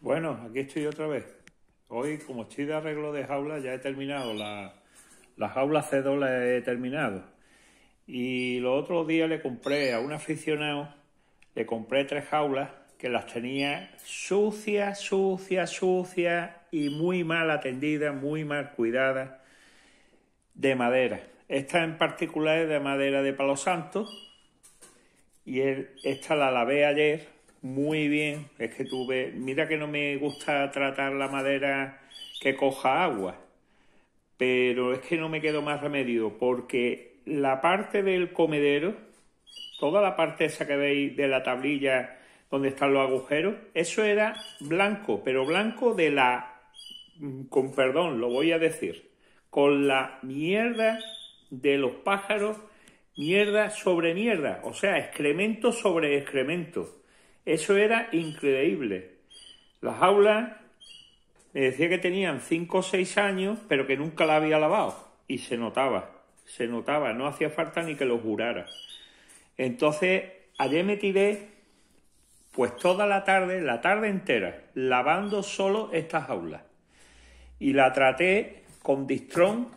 Bueno, aquí estoy otra vez. Hoy, como estoy de arreglo de jaulas, ya he terminado. La, jaula C2 la he terminado. Y los otros días le compré a un aficionado, le compré tres jaulas que las tenía sucia, sucia, sucia y muy mal atendidas, muy mal cuidada de madera. Esta en particular es de madera de palo santo y esta la lavé ayer muy bien. Es que tuve, mira que no me gusta tratar la madera que coja agua, pero es que no me quedo más remedio porque la parte del comedero, toda la parte esa que veis de la tablilla donde están los agujeros, eso era blanco, pero blanco de la, con perdón, lo voy a decir, con la mierda de los pájaros, mierda sobre mierda, o sea, excremento sobre excremento. Eso era increíble. Las aulas me decía que tenían 5 o 6 años, pero que nunca la había lavado. Y se notaba, se notaba, no hacía falta ni que lo jurara. Entonces, ayer me tiré pues toda la tarde, la tarde entera, lavando solo estas aulas. Y la traté con Distron.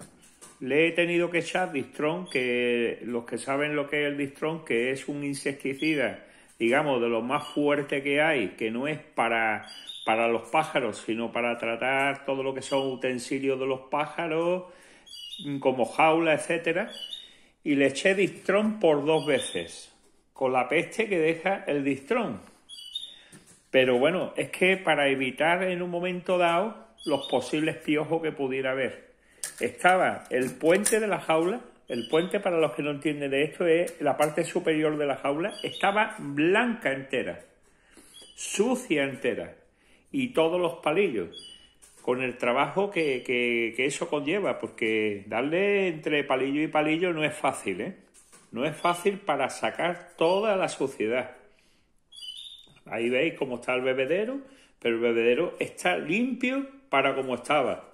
le he tenido que echar Distron, que los que saben lo que es el Distron, que es un insecticida digamos, de lo más fuerte que hay, que no es para, para los pájaros, sino para tratar todo lo que son utensilios de los pájaros, mm, como jaula, etcétera, y le eché distrón por dos veces, con la peste que deja el distrón. Pero bueno, es que para evitar en un momento dado los posibles piojos que pudiera haber. Estaba el puente de la jaula el puente, para los que no entienden de esto, es la parte superior de la jaula. Estaba blanca entera, sucia entera, y todos los palillos, con el trabajo que, eso conlleva, porque darle entre palillo y palillo no es fácil, ¿eh? No es fácil para sacar toda la suciedad. Ahí veis cómo está el bebedero, pero el bebedero está limpio para como estaba.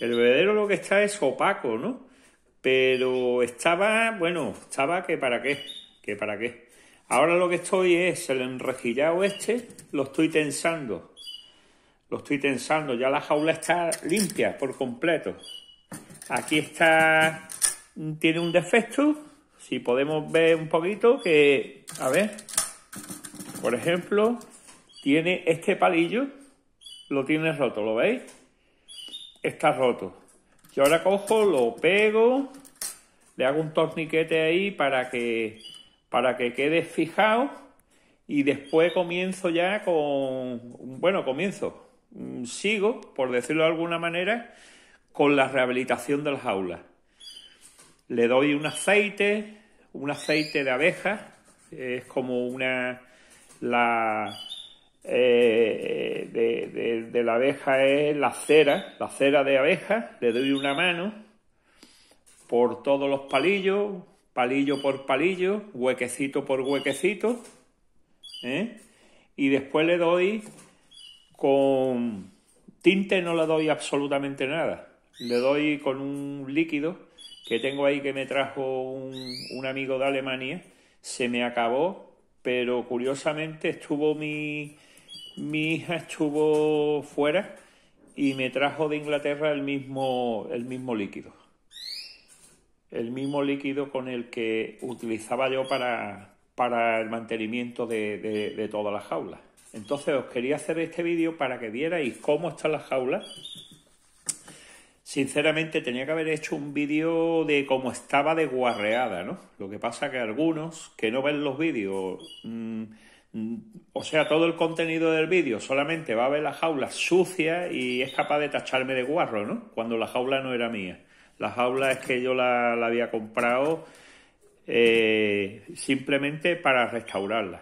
El bebedero lo que está es opaco, ¿no? Pero estaba, bueno, estaba que para qué, que para qué. Ahora lo que estoy es el enrejillado este, lo estoy tensando. Lo estoy tensando, ya la jaula está limpia por completo. Aquí está, tiene un defecto, si podemos ver un poquito, que, a ver, por ejemplo, tiene este palillo, lo tiene roto, ¿lo veis? Está roto. Yo ahora cojo, lo pego, le hago un torniquete ahí para que, para que quede fijado y después comienzo ya con, bueno, comienzo, mm, sigo, por decirlo de alguna manera, con la rehabilitación de las aulas. Le doy un aceite, un aceite de abeja, es como una, la, eh, de, la abeja es la cera, la cera de abeja, le doy una mano por todos los palillos, palillo por palillo, huequecito por huequecito, ¿eh? y después le doy con tinte, no le doy absolutamente nada, le doy con un líquido que tengo ahí que me trajo un, un amigo de Alemania, se me acabó, pero curiosamente estuvo mi, mi hija estuvo fuera y me trajo de Inglaterra el mismo, el mismo líquido. El mismo líquido con el que utilizaba yo para, para el mantenimiento de, de, la todas las jaulas. Entonces os quería hacer este vídeo para que vierais cómo están las jaulas. Sinceramente tenía que haber hecho un vídeo de cómo estaba de ¿no? Lo que pasa que algunos que no ven los vídeos... Mm, o sea, todo el contenido del vídeo solamente va a ver la jaula sucia y es capaz de tacharme de guarro, ¿no? Cuando la jaula no era mía. La jaula es que yo la, había comprado eh, simplemente para restaurarla.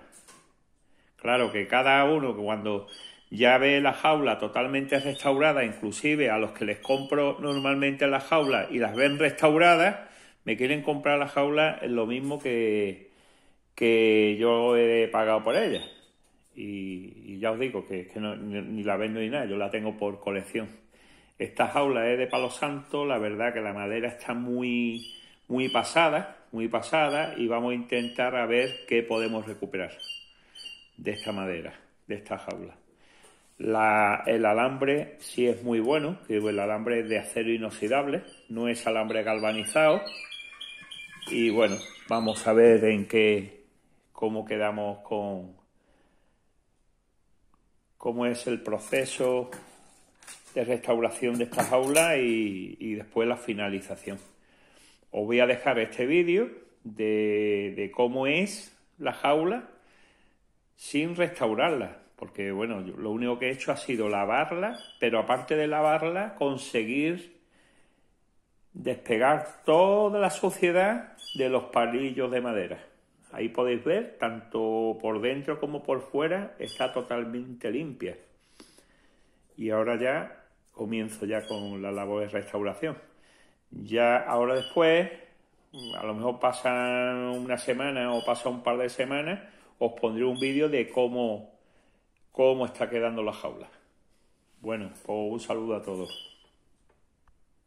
Claro que cada uno cuando ya ve la jaula totalmente restaurada, inclusive a los que les compro normalmente la jaula y las ven restauradas, me quieren comprar la jaula lo mismo que, que yo he pagado por ella. Y, ya os digo que, ni, la vendo ni nada, yo la tengo por colección. Esta jaula es de palo santo, la verdad que la madera está muy, muy pasada, muy pasada, y vamos a intentar a ver qué podemos recuperar de esta madera, de esta jaula. el alambre sí es muy bueno, que el alambre es de acero inoxidable, no es alambre galvanizado. Y bueno, vamos a ver en qué, cómo quedamos con cómo es el proceso de restauración de esta jaula y, después la finalización. Os voy a dejar este vídeo de, cómo es la jaula sin restaurarla, porque bueno, lo único que he hecho ha sido lavarla, pero aparte de lavarla, conseguir despegar toda la suciedad de los palillos de madera. Ahí podéis ver, tanto por dentro como por fuera, está totalmente limpia. Y ahora ya comienzo ya con la labor de restauración. Ya ahora después, a lo mejor pasan una semana o pasa un par de semanas, os pondré un vídeo de cómo, cómo está quedando la jaula. Bueno, pues un saludo a todos.